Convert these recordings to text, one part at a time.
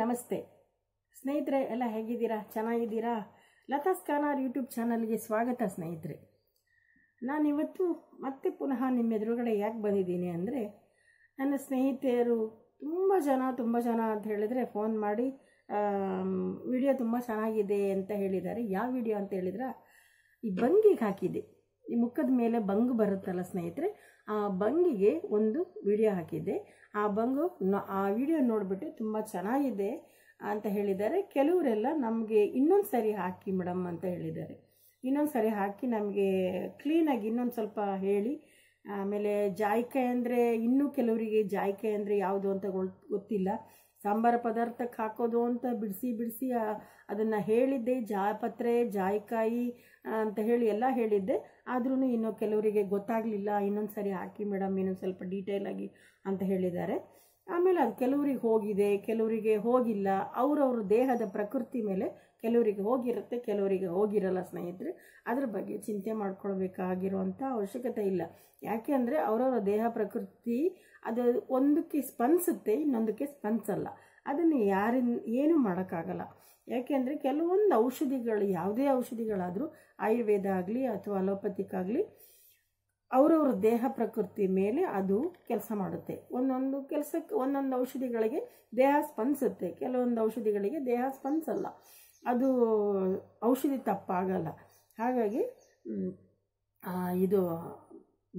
ನಮಸ್ತೆ ಸ್ನೇಹಿತರೆ ಎಲ್ಲ ಹೇಗಿದ್ದೀರಾ ಚೆನ್ನಾಗಿದ್ದೀರಾ ಲತಾ ಸ್ಕಾನಾರ್ ಯೂಟ್ಯೂಬ್ ಚಾನಲ್ಗೆ ಸ್ವಾಗತ ಸ್ನೇಹಿತರೆ ನಾನಿವತ್ತು ಮತ್ತೆ ಪುನಃ ನಿಮ್ಮ ಎದುರುಗಡೆ ಯಾಕೆ ಬಂದಿದ್ದೀನಿ ಅಂದರೆ ನನ್ನ ಸ್ನೇಹಿತೆಯರು ತುಂಬ ಜನ ತುಂಬ ಜನ ಅಂತ ಹೇಳಿದರೆ ಫೋನ್ ಮಾಡಿ ವಿಡಿಯೋ ತುಂಬ ಚೆನ್ನಾಗಿದೆ ಅಂತ ಹೇಳಿದ್ದಾರೆ ಯಾವ ವಿಡಿಯೋ ಅಂತ ಹೇಳಿದ್ರೆ ಈ ಬಂಗಿಗೆ ಹಾಕಿದೆ ಈ ಮುಖದ ಮೇಲೆ ಬಂಗು ಬರುತ್ತಲ್ಲ ಸ್ನೇಹಿತರೆ ಆ ಬಂಗಿಗೆ ಒಂದು ವಿಡಿಯೋ ಹಾಕಿದ್ದೆ ಆ ಬಂಗು ಆ ವಿಡಿಯೋ ನೋಡಿಬಿಟ್ಟು ತುಂಬ ಚೆನ್ನಾಗಿದೆ ಅಂತ ಹೇಳಿದ್ದಾರೆ ಕೆಲವರೆಲ್ಲ ನಮಗೆ ಇನ್ನೊಂದು ಸರಿ ಹಾಕಿ ಮೇಡಮ್ ಅಂತ ಹೇಳಿದ್ದಾರೆ ಇನ್ನೊಂದು ಸರಿ ಹಾಕಿ ನಮಗೆ ಕ್ಲೀನಾಗಿ ಇನ್ನೊಂದು ಸ್ವಲ್ಪ ಹೇಳಿ ಆಮೇಲೆ ಜಾಯ್ಕಾಯಿ ಅಂದರೆ ಇನ್ನೂ ಕೆಲವರಿಗೆ ಜಾಯ್ಕಾಯಿ ಅಂದರೆ ಯಾವುದು ಅಂತ ಗೊತ್ತಿಲ್ಲ ಸಾಂಬಾರ ಪದಾರ್ಥಕ್ಕೆ ಹಾಕೋದು ಅಂತ ಬಿಡಿಸಿ ಬಿಡಿಸಿ ಅದನ್ನು ಹೇಳಿದ್ದೆ ಜಾಪತ್ರೆ ಜಾಯಿಕಾಯಿ ಅಂತ ಹೇಳಿ ಎಲ್ಲ ಹೇಳಿದ್ದೆ ಆದ್ರೂ ಇನ್ನೂ ಕೆಲವರಿಗೆ ಗೊತ್ತಾಗಲಿಲ್ಲ ಇನ್ನೊಂದು ಸರಿ ಹಾಕಿ ಮೇಡಮ್ ಇನ್ನೊಂದು ಸ್ವಲ್ಪ ಡೀಟೇಲಾಗಿ ಅಂತ ಹೇಳಿದ್ದಾರೆ ಆಮೇಲೆ ಅದು ಕೆಲವರಿಗೆ ಹೋಗಿದೆ ಕೆಲವರಿಗೆ ಹೋಗಿಲ್ಲ ಅವರವ್ರ ದೇಹದ ಪ್ರಕೃತಿ ಮೇಲೆ ಕೆಲವರಿಗೆ ಹೋಗಿರುತ್ತೆ ಕೆಲವರಿಗೆ ಹೋಗಿರಲ್ಲ ಸ್ನೇಹಿತರೆ ಅದ್ರ ಬಗ್ಗೆ ಚಿಂತೆ ಮಾಡ್ಕೊಳ್ಬೇಕಾಗಿರುವಂಥ ಅವಶ್ಯಕತೆ ಇಲ್ಲ ಯಾಕೆ ಅಂದರೆ ಅವರವರ ದೇಹ ಪ್ರಕೃತಿ ಅದು ಒಂದಕ್ಕೆ ಸ್ಪಂದಿಸುತ್ತೆ ಇನ್ನೊಂದಕ್ಕೆ ಸ್ಪಂದಿಸಲ್ಲ ಅದನ್ನು ಯಾರಿಂದ ಏನು ಮಾಡೋಕ್ಕಾಗಲ್ಲ ಯಾಕೆಂದರೆ ಕೆಲವೊಂದು ಔಷಧಿಗಳು ಯಾವುದೇ ಔಷಧಿಗಳಾದರೂ ಆಯುರ್ವೇದ ಆಗಲಿ ಅಥವಾ ಅಲೋಪತಿಕ್ ಆಗಲಿ ಅವರವ್ರ ದೇಹ ಪ್ರಕೃತಿ ಮೇಲೆ ಅದು ಕೆಲಸ ಮಾಡುತ್ತೆ ಒಂದೊಂದು ಕೆಲಸಕ್ಕೆ ಒಂದೊಂದು ಔಷಧಿಗಳಿಗೆ ದೇಹ ಸ್ಪಂದಿಸುತ್ತೆ ಕೆಲವೊಂದು ಔಷಧಿಗಳಿಗೆ ದೇಹ ಸ್ಪಂದಿಸಲ್ಲ ಅದು ಔಷಧಿ ತಪ್ಪಾಗಲ್ಲ ಹಾಗಾಗಿ ಇದು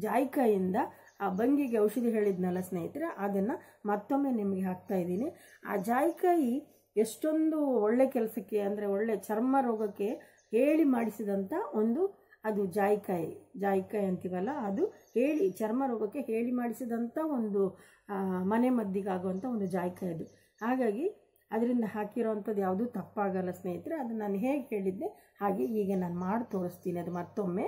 ಜಾಯ್ಕಾಯಿಂದ ಆ ಬಂಗಿಗೆ ಔಷಧಿ ಹೇಳಿದ್ನಲ್ಲ ಸ್ನೇಹಿತರೆ ಅದನ್ನು ಮತ್ತೊಮ್ಮೆ ನಿಮಗೆ ಹಾಕ್ತಾ ಇದ್ದೀನಿ ಆ ಜಾಯಿಕಾಯಿ ಎಷ್ಟೊಂದು ಒಳ್ಳೆ ಕೆಲಸಕ್ಕೆ ಅಂದರೆ ಒಳ್ಳೆ ಚರ್ಮ ರೋಗಕ್ಕೆ ಹೇಳಿ ಮಾಡಿಸಿದಂಥ ಒಂದು ಅದು ಜಾಯಿಕಾಯಿ ಜಾಯಿಕಾಯಿ ಅಂತೀವಲ್ಲ ಅದು ಹೇಳಿ ಚರ್ಮ ರೋಗಕ್ಕೆ ಹೇಳಿ ಮಾಡಿಸಿದಂಥ ಒಂದು ಮನೆ ಮದ್ದಿಗಾಗುವಂಥ ಒಂದು ಜಾಯಿಕಾಯಿ ಅದು ಹಾಗಾಗಿ ಅದರಿಂದ ಹಾಕಿರೋವಂಥದ್ದು ಯಾವುದೂ ತಪ್ಪಾಗಲ್ಲ ಸ್ನೇಹಿತರೆ ಅದು ನಾನು ಹೇಗೆ ಹೇಳಿದ್ದೆ ಹಾಗೆ ಈಗ ನಾನು ಮಾಡಿ ತೋರಿಸ್ತೀನಿ ಅದು ಮತ್ತೊಮ್ಮೆ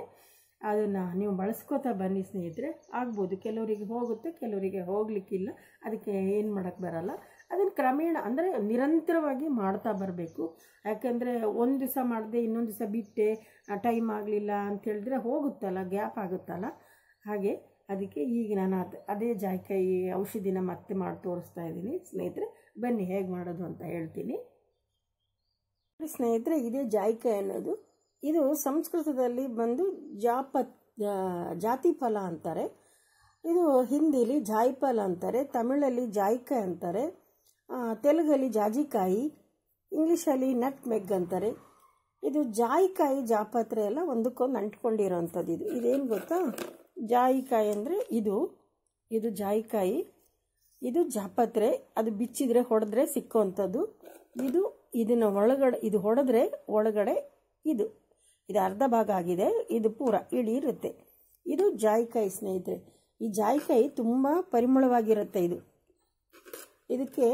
ಅದನ್ನು ನೀವು ಬಳಸ್ಕೋತಾ ಬನ್ನಿ ಸ್ನೇಹಿತರೆ ಆಗ್ಬೋದು ಕೆಲವರಿಗೆ ಹೋಗುತ್ತೆ ಕೆಲವರಿಗೆ ಹೋಗಲಿಕ್ಕಿಲ್ಲ ಅದಕ್ಕೆ ಏನು ಮಾಡೋಕ್ಕೆ ಬರಲ್ಲ ಅದನ್ನು ಕ್ರಮೇಣ ಅಂದರೆ ನಿರಂತರವಾಗಿ ಮಾಡ್ತಾ ಬರಬೇಕು ಯಾಕೆಂದರೆ ಒಂದು ದಿವಸ ಮಾಡಿದೆ ಇನ್ನೊಂದು ದಿವಸ ಬಿಟ್ಟೆ ಟೈಮ್ ಆಗಲಿಲ್ಲ ಅಂತ ಹೇಳಿದ್ರೆ ಹೋಗುತ್ತಲ್ಲ ಗ್ಯಾಪ್ ಆಗುತ್ತಲ್ಲ ಹಾಗೆ ಅದಕ್ಕೆ ಈಗ ನಾನು ಅದು ಅದೇ ಜಾಯ್ಕಾಯಿ ಔಷಧಿನ ಮತ್ತೆ ಮಾಡಿ ತೋರಿಸ್ತಾ ಇದ್ದೀನಿ ಸ್ನೇಹಿತರೆ ಬನ್ನಿ ಹೇಗೆ ಮಾಡೋದು ಅಂತ ಹೇಳ್ತೀನಿ ಸ್ನೇಹಿತರೆ ಇದೇ ಜಾಯ್ಕಾಯಿ ಅನ್ನೋದು ಇದು ಸಂಸ್ಕೃತದಲ್ಲಿ ಬಂದು ಜಾಪ ಜಾತಿ ಫಲ ಅಂತಾರೆ ಇದು ಹಿಂದಿಲಿ ಜಾಯಿಫಲ ಅಂತಾರೆ ತಮಿಳಲ್ಲಿ ಜಾಯಿಕಾಯಿ ಅಂತಾರೆ ತೆಲುಗಲ್ಲಿ ಜಾಜಿಕಾಯಿ ಇಂಗ್ಲೀಷಲ್ಲಿ ನಟ್ ಮೆಗ್ ಅಂತಾರೆ ಇದು ಜಾಯಿಕಾಯಿ ಜಾಪತ್ರೆ ಎಲ್ಲ ಒಂದಕ್ಕೊಂದು ಅಂಟ್ಕೊಂಡಿರೋಂಥದ್ದು ಇದು ಇದೇನು ಗೊತ್ತಾ ಜಾಯಿಕಾಯಿ ಅಂದರೆ ಇದು ಇದು ಜಾಯಿಕಾಯಿ ಇದು ಜಾಪತ್ರೆ ಅದು ಬಿಚ್ಚಿದ್ರೆ ಹೊಡೆದ್ರೆ ಸಿಕ್ಕುವಂಥದ್ದು ಇದು ಇದನ್ನು ಒಳಗಡೆ ಇದು ಹೊಡೆದ್ರೆ ಒಳಗಡೆ ಇದು ಇದು ಅರ್ಧ ಭಾಗ ಆಗಿದೆ ಇದು ಪೂರ ಇಳಿ ಇರುತ್ತೆ ಇದು ಜಾಯಿಕಾಯಿ ಸ್ನೇಹಿತರೆ ಈ ಜಾಯಿಕಾಯಿ ತುಂಬ ಪರಿಮಳವಾಗಿರುತ್ತೆ ಇದು ಇದಕ್ಕೆ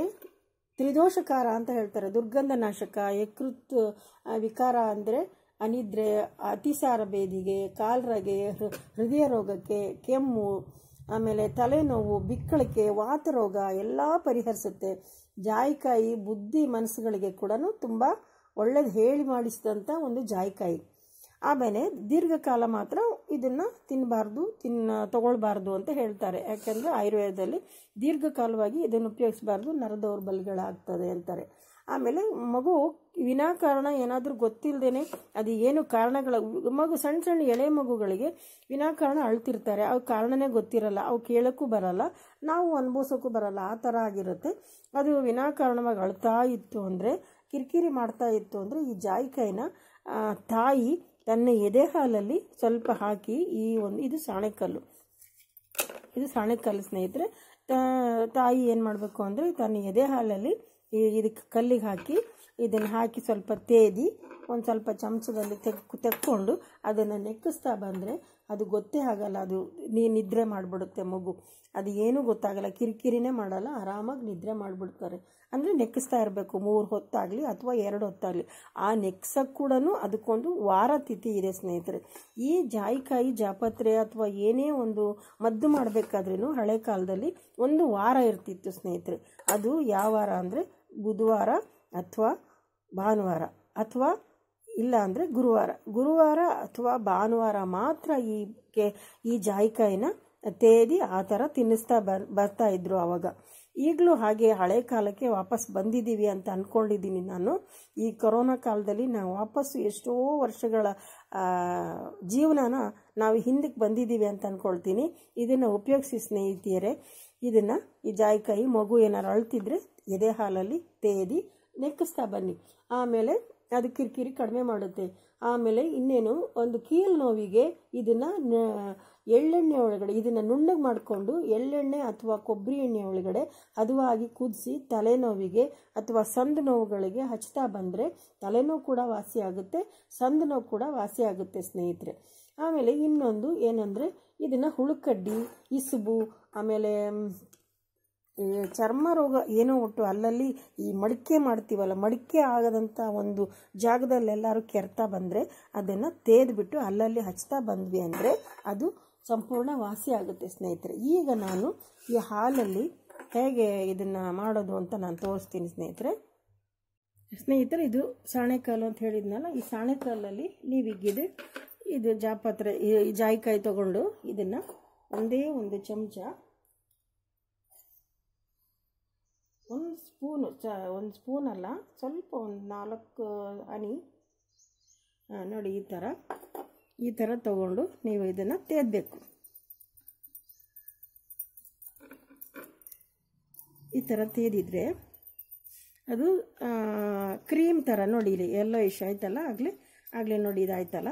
ತ್ರಿದೋಷಕಾರ ಅಂತ ಹೇಳ್ತಾರೆ ದುರ್ಗಂಧ ನಾಶಕ ಯಕೃತ್ ವಿಕಾರ ಅಂದರೆ ಅನಿದ್ರೆ ಅತಿಸಾರ ಬೇದಿಗೆ ಕಾಲ್ರಗೆ ಹೃದಯ ರೋಗಕ್ಕೆ ಕೆಮ್ಮು ಆಮೇಲೆ ತಲೆನೋವು ಬಿಕ್ಕಳಿಕೆ ವಾತರೋಗ ರೋಗ ಎಲ್ಲ ಪರಿಹರಿಸುತ್ತೆ ಜಾಯಿಕಾಯಿ ಬುದ್ಧಿ ಮನಸ್ಸುಗಳಿಗೆ ಕೂಡ ತುಂಬ ಒಳ್ಳೇದು ಹೇಳಿ ಮಾಡಿಸಿದಂಥ ಒಂದು ಜಾಯಿಕಾಯಿ ಆಮೇಲೆ ದೀರ್ಘಕಾಲ ಮಾತ್ರ ಇದನ್ನು ತಿನ್ನಬಾರ್ದು ತಿನ್ನ ತಗೊಳ್ಬಾರ್ದು ಅಂತ ಹೇಳ್ತಾರೆ ಯಾಕೆಂದರೆ ಆಯುರ್ವೇದದಲ್ಲಿ ದೀರ್ಘಕಾಲವಾಗಿ ಇದನ್ನು ಉಪಯೋಗಿಸಬಾರ್ದು ನರದೌರ್ಬಲ್ಯಗಳಾಗ್ತದೆ ಅಂತಾರೆ ಆಮೇಲೆ ಮಗು ವಿನಾಕಾರಣ ಏನಾದರೂ ಗೊತ್ತಿಲ್ಲದೇನೆ ಅದು ಏನು ಕಾರಣಗಳ ಮಗು ಸಣ್ಣ ಸಣ್ಣ ಎಳೆ ಮಗುಗಳಿಗೆ ವಿನಾಕಾರಣ ಅಳ್ತಿರ್ತಾರೆ ಅವು ಕಾರಣನೇ ಗೊತ್ತಿರಲ್ಲ ಅವು ಕೇಳೋಕ್ಕೂ ಬರಲ್ಲ ನಾವು ಅನುಭವಿಸೋಕ್ಕೂ ಬರಲ್ಲ ಆ ಥರ ಆಗಿರುತ್ತೆ ಅದು ವಿನಾಕಾರಣವಾಗಿ ಅಳ್ತಾ ಇತ್ತು ಅಂದರೆ ಕಿರಿಕಿರಿ ಮಾಡ್ತಾ ಇತ್ತು ಅಂದರೆ ಈ ಜಾಯಿಕಾಯಿನ ತಾಯಿ ತನ್ನ ಎದೆ ಹಾಲಲ್ಲಿ ಸ್ವಲ್ಪ ಹಾಕಿ ಈ ಒಂದು ಇದು ಸಾಣೆಕಲ್ಲು ಇದು ಸಾಣೆಕಲ್ಲು ಸ್ನೇಹಿತರೆ ತಾಯಿ ಏನು ಮಾಡಬೇಕು ಅಂದರೆ ತನ್ನ ಎದೆ ಹಾಲಲ್ಲಿ ಈ ಇದಕ್ಕೆ ಕಲ್ಲಿಗೆ ಹಾಕಿ ಇದನ್ನು ಹಾಕಿ ಸ್ವಲ್ಪ ತೇದಿ ಒಂದು ಸ್ವಲ್ಪ ಚಮಚದಲ್ಲಿ ತೆಗ್ ತೆಕ್ಕೊಂಡು ಅದನ್ನು ನೆಕ್ಕಿಸ್ತಾ ಬಂದರೆ ಅದು ಗೊತ್ತೇ ಆಗಲ್ಲ ಅದು ನೀ ನಿದ್ರೆ ಮಾಡಿಬಿಡುತ್ತೆ ಮಗು ಅದು ಏನೂ ಗೊತ್ತಾಗಲ್ಲ ಕಿರಿಕಿರಿನೇ ಮಾಡಲ್ಲ ಆರಾಮಾಗಿ ನಿದ್ರೆ ಮಾಡಿಬಿಡ್ತಾರೆ ಅಂದರೆ ನೆಕ್ಕಿಸ್ತಾ ಇರಬೇಕು ಮೂರು ಹೊತ್ತಾಗಲಿ ಅಥವಾ ಎರಡು ಹೊತ್ತಾಗಲಿ ಆ ನೆಕ್ಸಕ್ಕೆ ಕೂಡ ಅದಕ್ಕೊಂದು ವಾರ ತಿಥಿ ಇದೆ ಸ್ನೇಹಿತರೆ ಈ ಜಾಯಿಕಾಯಿ ಜಾಪತ್ರೆ ಅಥವಾ ಏನೇ ಒಂದು ಮದ್ದು ಮಾಡಬೇಕಾದ್ರೂ ಹಳೆ ಕಾಲದಲ್ಲಿ ಒಂದು ವಾರ ಇರ್ತಿತ್ತು ಸ್ನೇಹಿತರೆ ಅದು ಯಾವ ವಾರ ಅಂದರೆ ಬುಧವಾರ ಅಥವಾ ಭಾನುವಾರ ಅಥವಾ ಇಲ್ಲ ಅಂದರೆ ಗುರುವಾರ ಗುರುವಾರ ಅಥವಾ ಭಾನುವಾರ ಮಾತ್ರ ಈ ಕೆ ಈ ಜಾಯ್ಕಾಯಿನ ತೇದಿ ಆ ಥರ ತಿನ್ನಿಸ್ತಾ ಬರ್ ಬರ್ತಾ ಇದ್ರು ಆವಾಗ ಈಗಲೂ ಹಾಗೆ ಹಳೆ ಕಾಲಕ್ಕೆ ವಾಪಸ್ ಬಂದಿದ್ದೀವಿ ಅಂತ ಅಂದ್ಕೊಂಡಿದ್ದೀನಿ ನಾನು ಈ ಕೊರೋನಾ ಕಾಲದಲ್ಲಿ ನಾವು ವಾಪಸ್ಸು ಎಷ್ಟೋ ವರ್ಷಗಳ ಜೀವನನ ನಾವು ಹಿಂದಕ್ಕೆ ಬಂದಿದ್ದೀವಿ ಅಂತ ಅಂದ್ಕೊಳ್ತೀನಿ ಇದನ್ನು ಉಪಯೋಗಿಸಿ ಸ್ನೇಹಿತೆಯರೇ ಇದನ್ನು ಈ ಜಾಯಿಕಾಯಿ ಮಗು ಏನಾರು ಅಳ್ತಿದ್ರೆ ಎದೆ ಹಾಲಲ್ಲಿ ತೇದಿ ನೆಕ್ಕಿಸ್ತಾ ಬನ್ನಿ ಆಮೇಲೆ ಅದು ಕಿರಿಕಿರಿ ಕಡಿಮೆ ಮಾಡುತ್ತೆ ಆಮೇಲೆ ಇನ್ನೇನು ಒಂದು ಕೀಲು ನೋವಿಗೆ ಇದನ್ನು ಎಳ್ಳೆಣ್ಣೆ ಒಳಗಡೆ ಇದನ್ನು ನುಣ್ಣಗೆ ಮಾಡಿಕೊಂಡು ಎಳ್ಳೆಣ್ಣೆ ಅಥವಾ ಕೊಬ್ಬರಿ ಎಣ್ಣೆ ಒಳಗಡೆ ಆಗಿ ಕುದಿಸಿ ತಲೆನೋವಿಗೆ ಅಥವಾ ಸಂದ ನೋವುಗಳಿಗೆ ಹಚ್ತಾ ಬಂದರೆ ತಲೆನೋವು ಕೂಡ ವಾಸಿ ಆಗುತ್ತೆ ಸಂದ ನೋವು ಕೂಡ ವಾಸಿ ಆಗುತ್ತೆ ಸ್ನೇಹಿತರೆ ಆಮೇಲೆ ಇನ್ನೊಂದು ಏನಂದರೆ ಇದನ್ನು ಹುಳುಕಡ್ಡಿ ಇಸುಬು ಆಮೇಲೆ ಚರ್ಮ ರೋಗ ಏನೋ ಒಟ್ಟು ಅಲ್ಲಲ್ಲಿ ಈ ಮಡಿಕೆ ಮಾಡ್ತೀವಲ್ಲ ಮಡಿಕೆ ಆಗದಂಥ ಒಂದು ಜಾಗದಲ್ಲಿ ಎಲ್ಲರೂ ಕೆರ್ತಾ ಬಂದರೆ ಅದನ್ನು ತೇದ್ಬಿಟ್ಟು ಅಲ್ಲಲ್ಲಿ ಹಚ್ತಾ ಬಂದ್ವಿ ಅಂದರೆ ಅದು ಸಂಪೂರ್ಣ ವಾಸಿ ಆಗುತ್ತೆ ಸ್ನೇಹಿತರೆ ಈಗ ನಾನು ಈ ಹಾಲಲ್ಲಿ ಹೇಗೆ ಇದನ್ನು ಮಾಡೋದು ಅಂತ ನಾನು ತೋರಿಸ್ತೀನಿ ಸ್ನೇಹಿತರೆ ಸ್ನೇಹಿತರೆ ಇದು ಸಾಣೆಕಾಲು ಅಂತ ಹೇಳಿದ್ನಲ್ಲ ಈ ಸಾಣೆಕಾಲಲ್ಲಿ ನೀವಿಗಿದೆ ಇದು ಜಾಪತ್ರೆ ಈ ಜಾಯಿಕಾಯಿ ತಗೊಂಡು ಇದನ್ನು ಒಂದೇ ಒಂದು ಚಮಚ ಒಂದು ಸ್ಪೂನು ಚ ಒಂದು ಸ್ಪೂನಲ್ಲ ಸ್ವಲ್ಪ ಒಂದು ನಾಲ್ಕು ಹನಿ ನೋಡಿ ಈ ಥರ ಈ ಥರ ತಗೊಂಡು ನೀವು ಇದನ್ನು ತೆಗೆದಬೇಕು ಈ ಥರ ತೇದಿದ್ರೆ ಅದು ಕ್ರೀಮ್ ಥರ ನೋಡಿ ಇಲ್ಲಿ ಎಲ್ಲೋ ಇಶ್ ಆಯ್ತಲ್ಲ ಆಗಲಿ ಆಗಲಿ ನೋಡಿ ಇದಾಯ್ತಲ್ಲ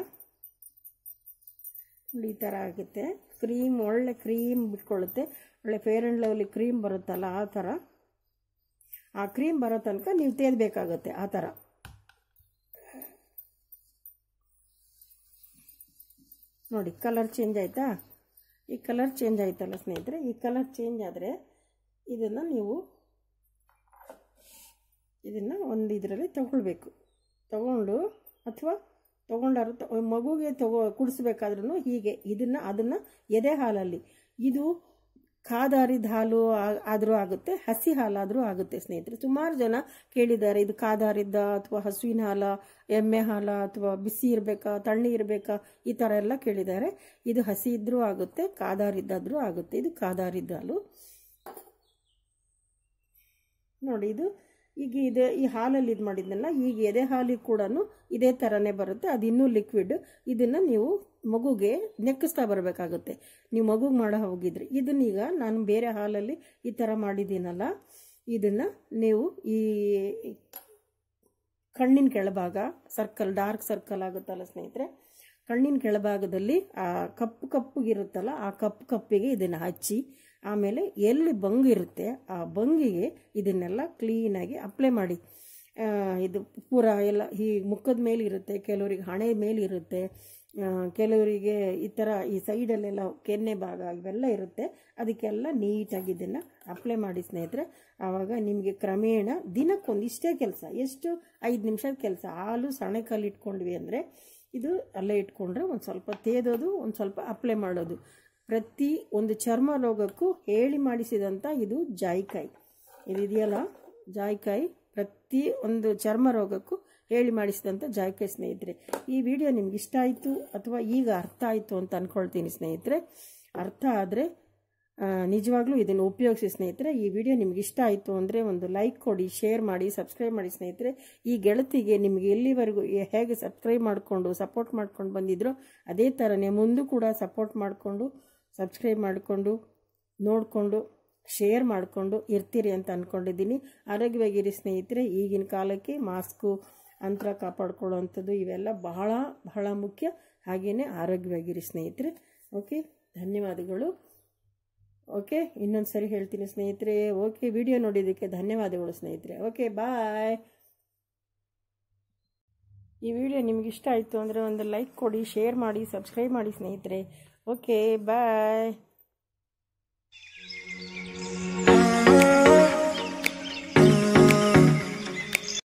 ನೋಡಿ ಈ ಥರ ಆಗುತ್ತೆ ಕ್ರೀಮ್ ಒಳ್ಳೆ ಕ್ರೀಮ್ ಬಿಟ್ಕೊಳ್ಳುತ್ತೆ ಒಳ್ಳೆ ಫೇರ್ ಆ್ಯಂಡ್ ಲವ್ಲಿ ಕ್ರೀಮ್ ಬರುತ್ತಲ್ಲ ಆ ಥರ ಆ ಕ್ರೀಮ್ ಬರೋ ತನಕ ನೀವು ತೇದಬೇಕಾಗತ್ತೆ ಆ ಥರ ನೋಡಿ ಕಲರ್ ಚೇಂಜ್ ಆಯಿತಾ ಈ ಕಲರ್ ಚೇಂಜ್ ಆಯ್ತಲ್ಲ ಸ್ನೇಹಿತರೆ ಈ ಕಲರ್ ಚೇಂಜ್ ಆದರೆ ಇದನ್ನು ನೀವು ಇದನ್ನು ಒಂದು ಇದರಲ್ಲಿ ತಗೊಳ್ಬೇಕು ತಗೊಂಡು ಅಥವಾ ತೊಗೊಂಡಾರು ಮಗುಗೆ ತಗೋ ಕುಡಿಸ್ಬೇಕಾದ್ರೂ ಹೀಗೆ ಇದನ್ನು ಅದನ್ನು ಎದೆ ಹಾಲಲ್ಲಿ ಇದು ಕಾದಾರಿ ಹಾಲು ಆದರೂ ಆಗುತ್ತೆ ಹಸಿ ಹಾಲಾದರೂ ಆಗುತ್ತೆ ಸ್ನೇಹಿತರೆ ಸುಮಾರು ಜನ ಕೇಳಿದ್ದಾರೆ ಇದು ಕಾದಾರಿದ್ದ ಅಥವಾ ಹಸುವಿನ ಹಾಲ ಎಮ್ಮೆ ಹಾಲ ಅಥವಾ ಬಿಸಿ ಇರಬೇಕಾ ತಣ್ಣಿ ಇರಬೇಕಾ ಈ ಥರ ಎಲ್ಲ ಕೇಳಿದ್ದಾರೆ ಇದು ಹಸಿ ಇದ್ದರೂ ಆಗುತ್ತೆ ಕಾದಾರಿದ್ದಾದರೂ ಆಗುತ್ತೆ ಇದು ಕಾದಾರಿದ್ದ ಹಾಲು ನೋಡಿ ಇದು ಈಗ ಇದೆ ಈ ಹಾಲಲ್ಲಿ ಇದು ಮಾಡಿದ್ನಲ್ಲ ಈಗ ಎದೆ ಹಾಲಿಗೆ ಕೂಡ ಇದೇ ಥರನೇ ಬರುತ್ತೆ ಅದು ಇನ್ನೂ ಲಿಕ್ವಿಡ್ ಇದನ್ನು ನೀವು ಮಗುಗೆ ನೆಕ್ಕಿಸ್ತಾ ಬರಬೇಕಾಗುತ್ತೆ ನೀವು ಮಗುಗೆ ಮಾಡೋ ಹೋಗಿದ್ರಿ ಇದನ್ನೀಗ ನಾನು ಬೇರೆ ಹಾಲಲ್ಲಿ ಈ ಥರ ಮಾಡಿದ್ದೀನಲ್ಲ ಇದನ್ನು ನೀವು ಈ ಕಣ್ಣಿನ ಕೆಳಭಾಗ ಸರ್ಕಲ್ ಡಾರ್ಕ್ ಸರ್ಕಲ್ ಆಗುತ್ತಲ್ಲ ಸ್ನೇಹಿತರೆ ಕಣ್ಣಿನ ಕೆಳಭಾಗದಲ್ಲಿ ಆ ಕಪ್ಪು ಕಪ್ಪಗಿರುತ್ತಲ್ಲ ಆ ಕಪ್ಪು ಕಪ್ಪಿಗೆ ಇದನ್ನು ಹಚ್ಚಿ ಆಮೇಲೆ ಎಲ್ಲಿ ಬಂಗು ಇರುತ್ತೆ ಆ ಬಂಗಿಗೆ ಇದನ್ನೆಲ್ಲ ಕ್ಲೀನಾಗಿ ಅಪ್ಲೈ ಮಾಡಿ ಇದು ಪೂರ ಎಲ್ಲ ಈ ಮುಖದ ಮೇಲೆ ಇರುತ್ತೆ ಕೆಲವರಿಗೆ ಹಣೆ ಮೇಲೆ ಇರುತ್ತೆ ಕೆಲವರಿಗೆ ಈ ಥರ ಈ ಸೈಡಲ್ಲೆಲ್ಲ ಕೆನ್ನೆ ಭಾಗ ಇವೆಲ್ಲ ಇರುತ್ತೆ ಅದಕ್ಕೆಲ್ಲ ನೀಟಾಗಿ ಇದನ್ನು ಅಪ್ಲೈ ಮಾಡಿ ಸ್ನೇಹಿತರೆ ಆವಾಗ ನಿಮಗೆ ಕ್ರಮೇಣ ದಿನಕ್ಕೊಂದು ಇಷ್ಟೇ ಕೆಲಸ ಎಷ್ಟು ಐದು ನಿಮಿಷದ ಕೆಲಸ ಹಾಲು ಸಣಕಲ್ಲಿ ಇಟ್ಕೊಂಡ್ವಿ ಅಂದರೆ ಇದು ಅಲ್ಲೇ ಇಟ್ಕೊಂಡ್ರೆ ಒಂದು ಸ್ವಲ್ಪ ತೇದೋದು ಒಂದು ಸ್ವಲ್ಪ ಅಪ್ಲೈ ಮಾಡೋದು ಪ್ರತಿ ಒಂದು ಚರ್ಮ ರೋಗಕ್ಕೂ ಹೇಳಿ ಮಾಡಿಸಿದಂಥ ಇದು ಜಾಯಿಕಾಯಿ ಇದು ಇದೆಯಲ್ಲ ಜಾಯಿಕಾಯಿ ಪ್ರತಿ ಒಂದು ಚರ್ಮ ರೋಗಕ್ಕೂ ಹೇಳಿ ಮಾಡಿಸಿದಂಥ ಜಾಯಕೆ ಸ್ನೇಹಿತರೆ ಈ ವಿಡಿಯೋ ನಿಮ್ಗೆ ಇಷ್ಟ ಆಯಿತು ಅಥವಾ ಈಗ ಅರ್ಥ ಆಯಿತು ಅಂತ ಅಂದ್ಕೊಳ್ತೀನಿ ಸ್ನೇಹಿತರೆ ಅರ್ಥ ಆದರೆ ನಿಜವಾಗ್ಲೂ ಇದನ್ನು ಉಪಯೋಗಿಸಿ ಸ್ನೇಹಿತರೆ ಈ ವಿಡಿಯೋ ನಿಮ್ಗೆ ಇಷ್ಟ ಆಯಿತು ಅಂದರೆ ಒಂದು ಲೈಕ್ ಕೊಡಿ ಶೇರ್ ಮಾಡಿ ಸಬ್ಸ್ಕ್ರೈಬ್ ಮಾಡಿ ಸ್ನೇಹಿತರೆ ಈ ಗೆಳತಿಗೆ ನಿಮಗೆ ಎಲ್ಲಿವರೆಗೂ ಹೇಗೆ ಸಬ್ಸ್ಕ್ರೈಬ್ ಮಾಡಿಕೊಂಡು ಸಪೋರ್ಟ್ ಮಾಡ್ಕೊಂಡು ಬಂದಿದ್ರೋ ಅದೇ ಥರನೇ ಮುಂದೂ ಕೂಡ ಸಪೋರ್ಟ್ ಮಾಡಿಕೊಂಡು ಸಬ್ಸ್ಕ್ರೈಬ್ ಮಾಡಿಕೊಂಡು ನೋಡಿಕೊಂಡು ಶೇರ್ ಮಾಡಿಕೊಂಡು ಇರ್ತೀರಿ ಅಂತ ಅಂದ್ಕೊಂಡಿದ್ದೀನಿ ಆರೋಗ್ಯವಾಗಿರಿ ಸ್ನೇಹಿತರೆ ಈಗಿನ ಕಾಲಕ್ಕೆ ಮಾಸ್ಕು ಅಂತರ ಕಾಪಾಡ್ಕೊಳ್ಳೋವಂಥದ್ದು ಇವೆಲ್ಲ ಬಹಳ ಬಹಳ ಮುಖ್ಯ ಹಾಗೆಯೇ ಆರೋಗ್ಯವಾಗಿರಿ ಸ್ನೇಹಿತರೆ ಓಕೆ ಧನ್ಯವಾದಗಳು ಓಕೆ ಇನ್ನೊಂದು ಸರಿ ಹೇಳ್ತೀನಿ ಸ್ನೇಹಿತರೆ ಓಕೆ ವಿಡಿಯೋ ನೋಡಿದ್ದಕ್ಕೆ ಧನ್ಯವಾದಗಳು ಸ್ನೇಹಿತರೆ ಓಕೆ ಬಾಯ್ ಈ ವಿಡಿಯೋ ನಿಮ್ಗೆ ಇಷ್ಟ ಆಯಿತು ಅಂದರೆ ಒಂದು ಲೈಕ್ ಕೊಡಿ ಶೇರ್ ಮಾಡಿ ಸಬ್ಸ್ಕ್ರೈಬ್ ಮಾಡಿ ಸ್ನೇಹಿತರೆ ಓಕೆ ಬಾಯ್